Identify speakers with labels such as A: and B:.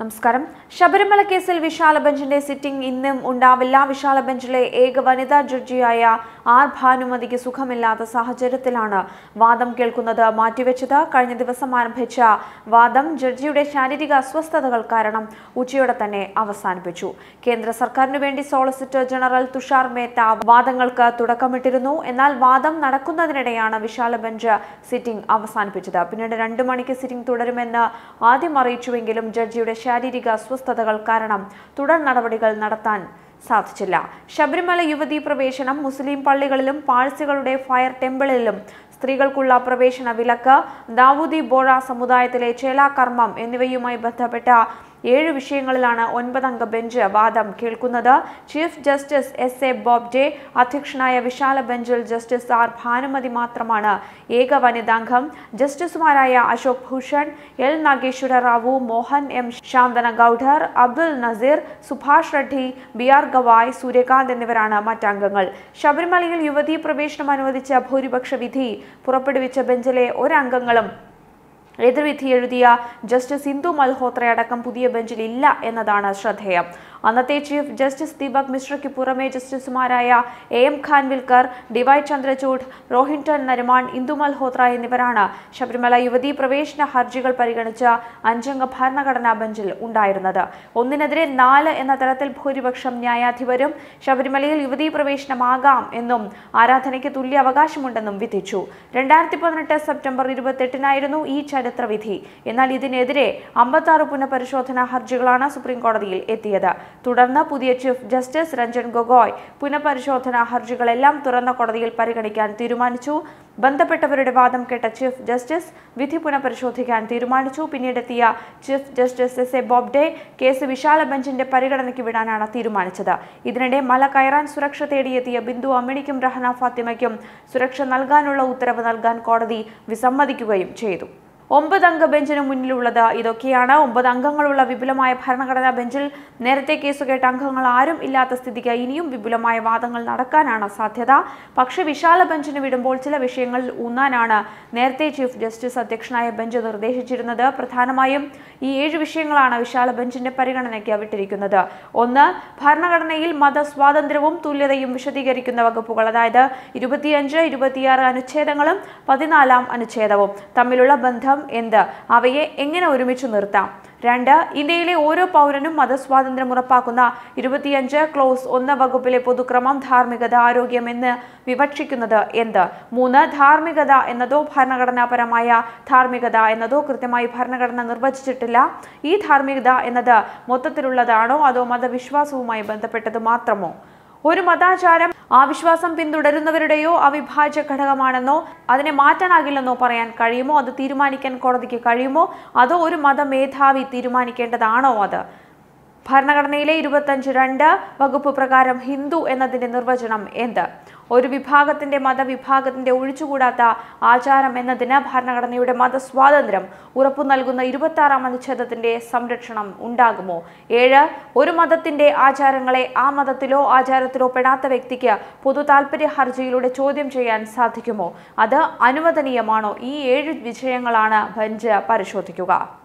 A: നമസ്കാരം ശബരിമല കേസിൽ വിശാല ബെഞ്ചിന്റെ സിറ്റിംഗ് ഇന്നും ഉണ്ടാവില്ല വിശാല ബെഞ്ചിലെ ഏക വനിതാ ജഡ്ജിയായ ആർ ഭാനുമതിക്ക് സുഖമില്ലാത്ത സാഹചര്യത്തിലാണ് വാദം കേൾക്കുന്നത് മാറ്റിവെച്ചത് കഴിഞ്ഞ ദിവസം ആരംഭിച്ച വാദം ജഡ്ജിയുടെ ശാരീരിക അസ്വസ്ഥതകൾ കാരണം ഉച്ചയോടെ തന്നെ അവസാനിപ്പിച്ചു കേന്ദ്ര സർക്കാരിനു വേണ്ടി സോളിസിറ്റർ ജനറൽ തുഷാർ മേത്ത വാദങ്ങൾക്ക് തുടക്കമിട്ടിരുന്നു എന്നാൽ വാദം നടക്കുന്നതിനിടെയാണ് വിശാല ബെഞ്ച് സിറ്റിംഗ് അവസാനിപ്പിച്ചത് പിന്നീട് രണ്ടു മണിക്ക് സിറ്റിംഗ് തുടരുമെന്ന് ആദ്യം അറിയിച്ചുവെങ്കിലും ജഡ്ജിയുടെ ശാരീരിക അസ്വസ്ഥതകൾ കാരണം തുടർ നടപടികൾ നടത്താൻ സാധിച്ചില്ല ശബരിമല യുവതീ പ്രവേശനം മുസ്ലിം പള്ളികളിലും പാഴ്സികളുടെ ഫയർ ടെമ്പിളിലും സ്ത്രീകൾക്കുള്ള പ്രവേശന വിലക്ക് ദാവൂദി ബോഴ സമുദായത്തിലെ ചേലാകർമ്മം എന്നിവയുമായി ബന്ധപ്പെട്ട ഏഴ് വിഷയങ്ങളിലാണ് ഒൻപതംഗ ബെഞ്ച് വാദം കേൾക്കുന്നത് chief justice S A Bobde അധ്യക്ഷനായ വിശാല ബെഞ്ചിൽ ജസ്റ്റിസ് ആർ ഭാനുമതി മാത്രമാണ് ഏക വനിതാംഗം ജസ്റ്റിസുമാരായ Ashok Bhushan L Nageswara Rao Mohan M Shantanagoudar Abdul Nazeer Subhash Reddy B R Gavai Surya Kant എന്നിവരാണ് മറ്റംഗങ്ങൾ ശബരിമലയിൽ യുവതീ പ്രവേശനം അനുവദിച്ച ഭൂരിപക്ഷ വിധി പുറപ്പെടുവിച്ച ബെഞ്ചിലെ ഒരംഗങ്ങളും എതിർവിധി എഴുതിയ ജസ്റ്റിസ് സിന്ധു മൽഹോത്രയടക്കം പുതിയ ബെഞ്ചിൽ ഇല്ല എന്നതാണ് ശ്രദ്ധേയം അന്നത്തെ ചീഫ് ജസ്റ്റിസ് ദീപക് മിശ്രയ്ക്ക് പുറമെ ജസ്റ്റിസുമാരായ A M Khanwilkar D Y Chandrachud Rohinton Nariman Indu Malhotra എന്നിവരാണ് ശബരിമല യുവതീ പ്രവേശന ഹർജികൾ പരിഗണിച്ച അഞ്ചംഗ ഭരണഘടനാ ബെഞ്ചിൽ ഉണ്ടായിരുന്നത് ഒന്നിനെതിരെ നാല് എന്ന തരത്തിൽ ഭൂരിപക്ഷം ന്യായാധിപരും ശബരിമലയിൽ യുവതീ പ്രവേശനമാകാം എന്നും ആരാധനയ്ക്ക് തുല്യ അവകാശമുണ്ടെന്നും വിധിച്ചു രണ്ടായിരത്തി പതിനെട്ട് സെപ്റ്റംബർ ഇരുപത്തെട്ടിനായിരുന്നു ഈ ചരിത്രവിധി എന്നാൽ ഇതിനെതിരെ അമ്പത്താറ് പുനഃപരിശോധനാ ഹർജികളാണ് സുപ്രീംകോടതിയിൽ എത്തിയത് തുടർന്ന് പുതിയ ചീഫ് ജസ്റ്റിസ് രഞ്ജൻ ഗൊഗോയ് പുനഃപരിശോധനാ ഹർജികളെല്ലാം തുറന്ന കോടതിയിൽ പരിഗണിക്കാൻ തീരുമാനിച്ചു ബന്ധപ്പെട്ടവരുടെ വാദം കേട്ട ചീഫ് ജസ്റ്റിസ് വിധി പുനഃപരിശോധിക്കാൻ തീരുമാനിച്ചു പിന്നീടെത്തിയ chief justice S A Bobde case വിശാല ബെഞ്ചിന്റെ പരിഗണനയ്ക്ക് വിടാനാണ് തീരുമാനിച്ചത് ഇതിനിടെ മല കയറാൻ സുരക്ഷ തേടിയെത്തിയ ബിന്ദു അമ്മിണിക്കും റഹന ഫാത്തിമയ്ക്കും സുരക്ഷ നൽകാനുള്ള ഉത്തരവ് നൽകാൻ കോടതി വിസമ്മതിക്കുകയും ചെയ്തു ഒമ്പത് അംഗ ബെഞ്ചിന് മുന്നിലുള്ളത് ഇതൊക്കെയാണ് ഒമ്പത് അംഗങ്ങളുള്ള വിപുലമായ ഭരണഘടനാ ബെഞ്ചിൽ നേരത്തെ കേസ് കേട്ട അംഗങ്ങൾ ആരും ഇല്ലാത്ത സ്ഥിതിക്ക് ഇനിയും വിപുലമായ വാദങ്ങൾ നടക്കാനാണ് സാധ്യത പക്ഷേ വിശാല ബെഞ്ചിന് വിടുമ്പോൾ ചില വിഷയങ്ങളിൽ ഊന്നാനാണ് നേരത്തെ ചീഫ് ജസ്റ്റിസ് അധ്യക്ഷനായ ബെഞ്ച് നിർദ്ദേശിച്ചിരുന്നത് പ്രധാനമായും ഈ ഏഴ് വിഷയങ്ങളാണ് വിശാല ബെഞ്ചിന്റെ പരിഗണനയ്ക്ക് വിട്ടിരിക്കുന്നത് ഒന്ന് ഭരണഘടനയിൽ മതസ്വാതന്ത്ര്യവും തുല്യതയും വിശദീകരിക്കുന്ന വകുപ്പുകൾ അതായത് ഇരുപത്തിയഞ്ച് ഇരുപത്തിയാറ് അനുച്ഛേദങ്ങളും പതിനാലാം അനുച്ഛേദവും തമ്മിലുള്ള ബന്ധം അർത്ഥം എന്ത് അവയെ എങ്ങനെ ഒരുമിച്ച് നിർത്താം രണ്ട് ഇന്ത്യയിലെ ഓരോ പൗരനും മതസ്വാതന്ത്ര്യം ഉറപ്പാക്കുന്ന ഇരുപത്തിയഞ്ച് ക്ലോസ് ഒന്ന് വകുപ്പിലെ പൊതുക്രമം ധാർമ്മികത ആരോഗ്യം എന്ന് വിവക്ഷിക്കുന്നത് എന്ത് മൂന്ന് ധാർമ്മികത എന്നതോ ഭരണഘടനാപരമായ ധാർമ്മികത എന്നതോ കൃത്യമായി ഭരണഘടന നിർവചിച്ചിട്ടില്ല ഈ ധാർമ്മികത എന്നത് മൊത്തത്തിലുള്ളതാണോ അതോ മതവിശ്വാസവുമായി ബന്ധപ്പെട്ടത് മാത്രമോ ഒരു മതാചാരം ആവിശ്വാസം പിന്തുടരുന്നവരുടെയോ അവിഭാജ്യ ഘടകമാണെന്നോ അതിനെ മാറ്റാനാകില്ലെന്നോ പറയാൻ കഴിയുമോ അത് തീരുമാനിക്കാൻ കോടതിക്ക് കഴിയുമോ അതോ ഒരു മതമേധാവി തീരുമാനിക്കേണ്ടതാണോ അത് ഭരണഘടനയിലെ ഇരുപത്തഞ്ച് രണ്ട് വകുപ്പ് പ്രകാരം ഹിന്ദു എന്നതിന്റെ നിർവചനം എന്ത് ഒരു വിഭാഗത്തിന്റെ മതവിഭാഗത്തിന്റെ ഒഴിച്ചുകൂടാത്ത ആചാരം എന്നതിന് ഭരണഘടനയുടെ മതസ്വാതന്ത്ര്യം ഉറപ്പു നൽകുന്ന ആറാം അനുച്ഛേദത്തിന്റെ സംരക്ഷണം ഉണ്ടാകുമോ ഏഴ് ഒരു മതത്തിന്റെ ആചാരങ്ങളെ ആ മതത്തിലോ ആചാരത്തിലോ പെടാത്ത വ്യക്തിക്ക് പൊതു താല്പര്യ ഹർജിയിലൂടെ ചോദ്യം ചെയ്യാൻ സാധിക്കുമോ അത് അനുവദനീയമാണോ ഈ ഏഴ് വിഷയങ്ങളാണ് ബെഞ്ച് പരിശോധിക്കുക